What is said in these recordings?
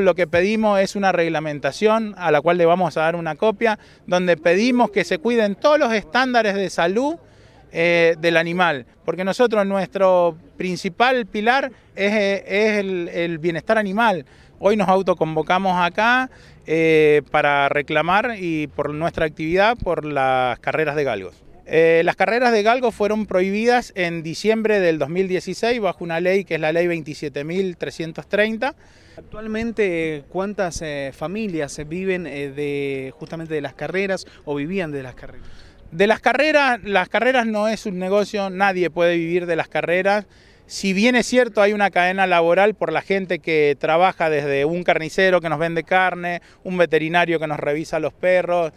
lo que pedimos es una reglamentación a la cual le vamos a dar una copia, donde pedimos que se cuiden todos los estándares de salud eh, del animal, porque nosotros nuestro principal pilar es, el, bienestar animal. Hoy nos autoconvocamos acá eh, para reclamar y por nuestra actividad por las carreras de galgos. Eh, las carreras de galgo fueron prohibidas en diciembre del 2016 bajo una ley que es la ley 27.330. Actualmente, ¿cuántas eh, familias eh, viven de, justamente de las carreras o vivían de las carreras? De las carreras, las carreras no es un negocio, nadie puede vivir de las carreras. Si bien es cierto, hay una cadena laboral por la gente que trabaja desde un carnicero que nos vende carne, un veterinario que nos revisa los perros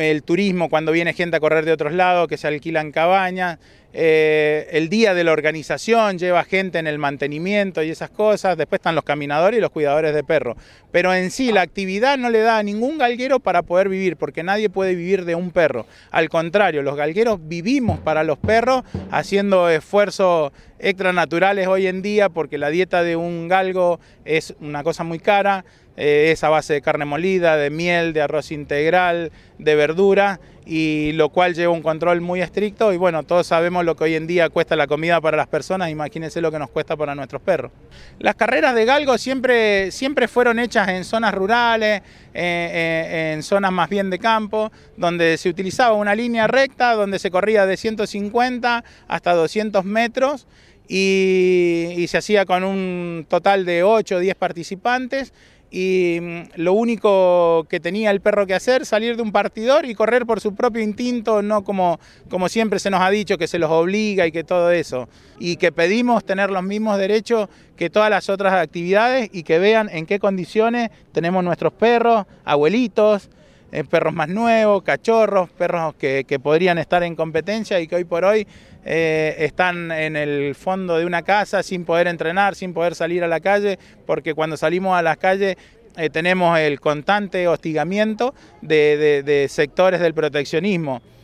el turismo cuando viene gente a correr de otros lados, que se alquilan cabañas, eh, el día de la organización lleva gente en el mantenimiento y esas cosas. Después están los caminadores y los cuidadores de perros, Pero en sí, la actividad no le da a ningún galguero para poder vivir, porque nadie puede vivir de un perro. Al contrario, los galgueros vivimos para los perros haciendo esfuerzos extranaturales hoy en día, porque la dieta de un galgo es una cosa muy cara. Eh, es a base de carne molida, de miel, de arroz integral, de verdura, y lo cual lleva un control muy estricto. Y bueno, todos sabemos lo que hoy en día cuesta la comida para las personas, imagínense lo que nos cuesta para nuestros perros. Las carreras de galgo siempre, siempre fueron hechas en zonas rurales, eh, eh, en zonas más bien de campo, donde se utilizaba una línea recta, donde se corría de 150 hasta 200 metros. Y, y se hacía con un total de 8 o 10 participantes y mm, lo único que tenía el perro que hacer, salir de un partidor y correr por su propio instinto, no como, como siempre se nos ha dicho, que se los obliga y que todo eso. Y que pedimos tener los mismos derechos que todas las otras actividades y que vean en qué condiciones tenemos nuestros perros, abuelitos, eh, perros más nuevos, cachorros, perros que, podrían estar en competencia y que hoy por hoy eh, están en el fondo de una casa sin poder entrenar, sin poder salir a la calle, porque cuando salimos a las calles eh, tenemos el constante hostigamiento de sectores del proteccionismo.